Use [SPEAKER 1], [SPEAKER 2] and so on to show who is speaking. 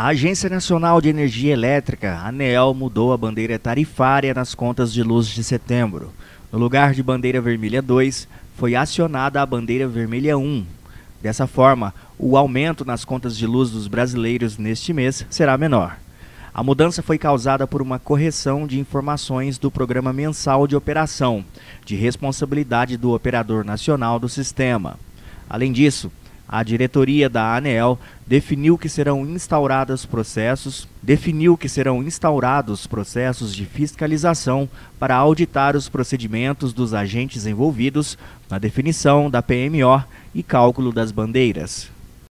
[SPEAKER 1] A Agência Nacional de Energia Elétrica, ANEEL, mudou a bandeira tarifária nas contas de luz de setembro. No lugar de bandeira vermelha 2, foi acionada a bandeira vermelha 1. Dessa forma, o aumento nas contas de luz dos brasileiros neste mês será menor. A mudança foi causada por uma correção de informações do Programa Mensal de Operação, de responsabilidade do Operador Nacional do Sistema. Além disso, a diretoria da ANEEL definiu que serão instaurados processos, definiu que serão instaurados processos de fiscalização para auditar os procedimentos dos agentes envolvidos na definição da PMO e cálculo das bandeiras.